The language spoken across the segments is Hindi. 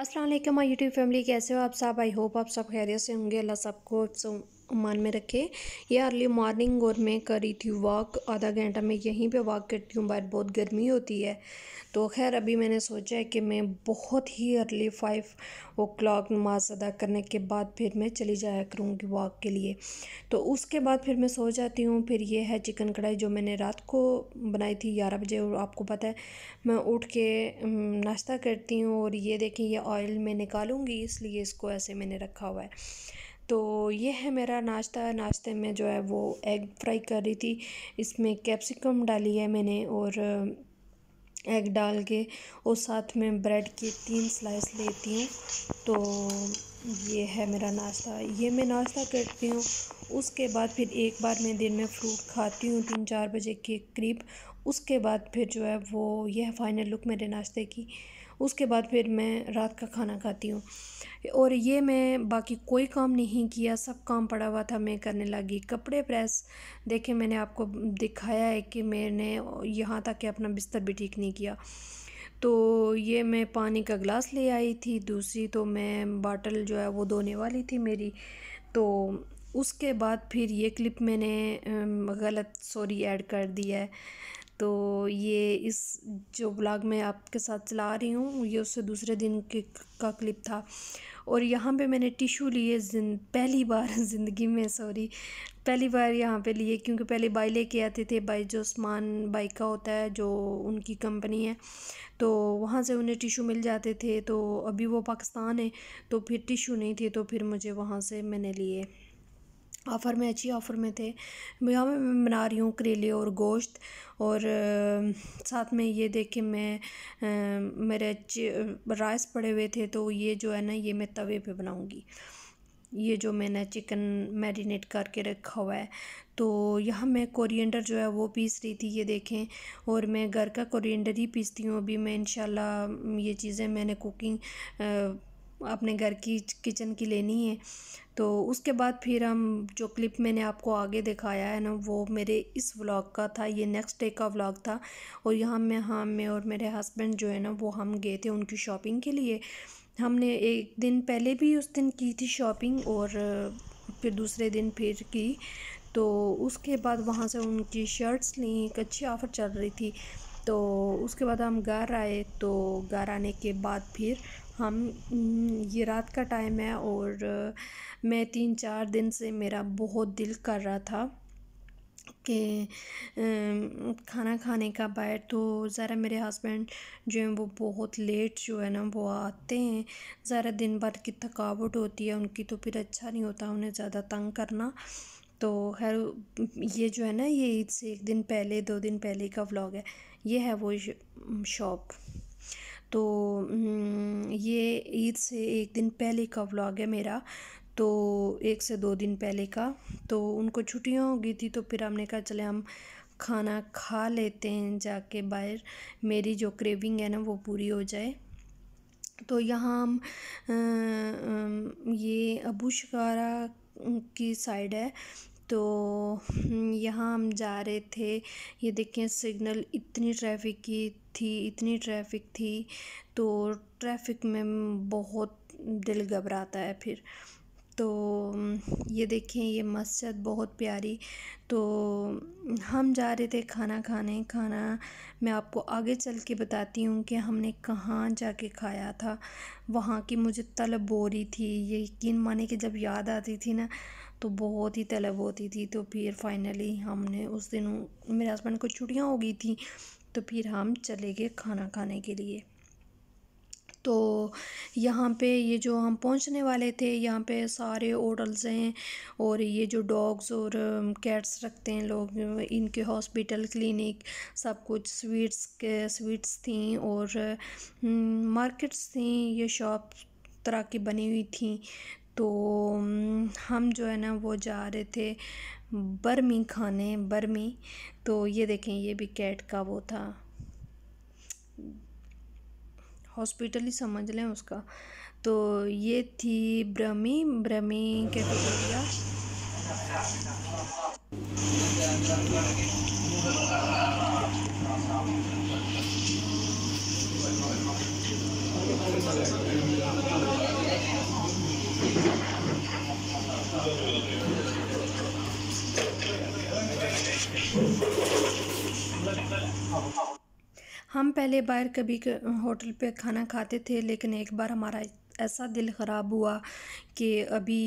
असल माई यूट्यूब फैमिली कैसे हो आप सब आई होप आप सब खैरियत से होंगे अल्लाह सबको मान में रखें या अर्ली मॉर्निंग और मैं कर रही थी वॉक आधा घंटा मैं यहीं पे वॉक करती हूँ बाहर बहुत गर्मी होती है तो खैर अभी मैंने सोचा है कि मैं बहुत ही अर्ली फाइव ओ क्लाक नमाज अदा करने के बाद फिर मैं चली जाया करूँगी वॉक के लिए तो उसके बाद फिर मैं सो जाती हूँ फिर ये है चिकन कढ़ाई जो मैंने रात को बनाई थी ग्यारह बजे और आपको पता है मैं उठ के नाश्ता करती हूँ और ये देखें ये ऑयल मैं निकालूँगी इसलिए इसको ऐसे मैंने रखा हुआ है तो ये है मेरा नाश्ता नाश्ते में जो है वो एग फ्राई कर रही थी इसमें कैप्सिकम डाली है मैंने और एग डाल के और साथ में ब्रेड के तीन स्लाइस लेती हूँ तो ये है मेरा नाश्ता ये मैं नाश्ता करती हूँ उसके बाद फिर एक बार मैं दिन में फ्रूट खाती हूँ तीन चार बजे के करीब उसके बाद फिर जो है वो यह फ़ाइनल लुक मेरे नाश्ते की उसके बाद फिर मैं रात का खाना खाती हूँ और ये मैं बाकी कोई काम नहीं किया सब काम पड़ा हुआ था मैं करने लगी कपड़े प्रेस देखे मैंने आपको दिखाया है कि मैंने यहाँ तक कि अपना बिस्तर भी ठीक नहीं किया तो ये मैं पानी का गिलास ले आई थी दूसरी तो मैं बाटल जो है वो धोने वाली थी मेरी तो उसके बाद फिर ये क्लिप मैंने गलत सॉरी ऐड कर दिया है तो ये इस जो ब्लॉग मैं आपके साथ चला रही हूँ ये उससे दूसरे दिन के का क्लिप था और यहाँ पे मैंने टिशू लिए पहली बार ज़िंदगी में सॉरी पहली बार यहाँ पे लिए क्योंकि पहले बाई लेके आते थे बाई जो सामान बाई का होता है जो उनकी कंपनी है तो वहाँ से उन्हें टिशू मिल जाते थे तो अभी वो पाकिस्तान है तो फिर टिशू नहीं थे तो फिर मुझे वहाँ से मैंने लिए ऑफ़र में अच्छी ऑफ़र में थे पर मैं बना रही हूँ करेले और गोश्त और साथ में ये देखे मैं मेरे राइस पड़े हुए थे तो ये जो है ना ये मैं तवे पे बनाऊँगी ये जो मैंने चिकन मैरिनेट करके रखा हुआ है तो यहाँ मैं कोरिएंडर जो है वो पीस रही थी ये देखें और मैं घर का कोरिएंडर ही पीसती हूँ अभी मैं इन ये चीज़ें मैंने कुकिंग अपने घर की किचन की लेनी है तो उसके बाद फिर हम जो क्लिप मैंने आपको आगे दिखाया है ना वो मेरे इस व्लॉग का था ये नेक्स्ट डे का व्लॉग था और यहाँ मैं हाँ मैं और मेरे हस्बैंड जो है ना वो हम गए थे उनकी शॉपिंग के लिए हमने एक दिन पहले भी उस दिन की थी शॉपिंग और फिर दूसरे दिन फिर की तो उसके बाद वहाँ से उनकी शर्ट्स ली एक अच्छी ऑफ़र चल रही थी तो उसके बाद हम घर आए तो घर आने के बाद फिर हम हम्म, ये रात का टाइम है और मैं तीन चार दिन से मेरा बहुत दिल कर रहा था कि खाना खाने का बाहर तो ज़रा मेरे हस्बैंड जो हैं वो बहुत लेट जो है ना वो आते हैं ज़रा दिन भर की थकावट होती है उनकी तो फिर अच्छा नहीं होता उन्हें ज़्यादा तंग करना तो खैर ये जो है ना ये ईद से एक दिन पहले दो दिन पहले का व्लॉग है ये है वो शॉप तो हम्म, ये ईद से एक दिन पहले का व्लॉग है मेरा तो एक से दो दिन पहले का तो उनको छुट्टियाँ हो गई थी तो फिर हमने कहा चले हम खाना खा लेते हैं जाके बाहर मेरी जो क्रेविंग है ना वो पूरी हो जाए तो यहाँ हम ये अबू शिकारा की साइड है तो हम्म, यहाँ हम जा रहे थे ये देखें सिग्नल इतनी ट्रैफिक की थी इतनी ट्रैफ़िक थी तो ट्रैफ़िक में बहुत दिल घबराता है फिर तो ये देखें ये मस्जिद बहुत प्यारी तो हम जा रहे थे खाना खाने खाना मैं आपको आगे चल के बताती हूँ कि हमने कहाँ जाके खाया था वहाँ की मुझे तलब हो रही थी ये यकीन माने कि जब याद आती थी ना तो बहुत ही तलब होती थी तो फिर फाइनली हमने उस दिन मेरे हस्बैंड को छुट्टियाँ हो गई थी तो फिर हम चले गए खाना खाने के लिए तो यहाँ पे ये जो हम पहुँचने वाले थे यहाँ पे सारे होटल्स हैं और ये जो डॉग्स और कैट्स रखते हैं लोग इनके हॉस्पिटल क्लिनिक सब कुछ स्वीट्स के स्वीट्स थी और मार्केट्स थी ये शॉप तरह की बनी हुई थी तो हम जो है ना वो जा रहे थे बर्मी खाने बर्मी तो ये देखें ये भी कैट का वो था हॉस्पिटल ही समझ लें उसका तो ये थी ब्रह्मी ब्रह्मी कैटेगोरिया तो हम पहले बाहर कभी होटल पे खाना खाते थे लेकिन एक बार हमारा ऐसा दिल ख़राब हुआ कि अभी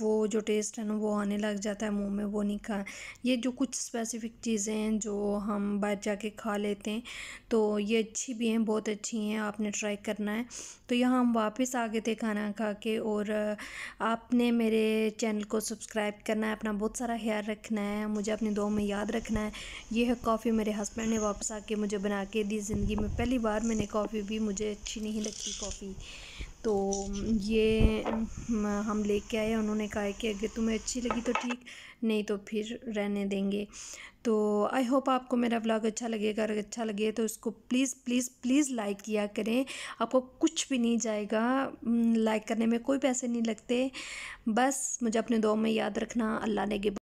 वो जो टेस्ट है ना वो आने लग जाता है मुंह में वो नहीं खा ये जो कुछ स्पेसिफ़िक चीज़ें हैं जो हम बाहर जाके खा लेते हैं तो ये अच्छी भी हैं बहुत अच्छी हैं आपने ट्राई करना है तो यहाँ हम वापस आ गए थे खाना खा के और आपने मेरे चैनल को सब्सक्राइब करना है अपना बहुत सारा ख्याल रखना है मुझे अपनी दो में याद रखना है ये है कॉफ़ी मेरे हस्बैंड ने वापस आके मुझे बना के दी ज़िंदगी में पहली बार मैंने कॉफ़ी भी मुझे अच्छी नहीं लगती कॉफ़ी तो ये हम लेके आए उन्होंने कहा कि अगर तुम्हें अच्छी लगी तो ठीक नहीं तो फिर रहने देंगे तो आई होप आपको मेरा ब्लॉग अच्छा लगेगा अगर अच्छा लगे तो उसको प्लीज़ प्लीज़ प्लीज़ लाइक किया करें आपको कुछ भी नहीं जाएगा लाइक करने में कोई पैसे नहीं लगते बस मुझे अपने दो में याद रखना अल्लाह ने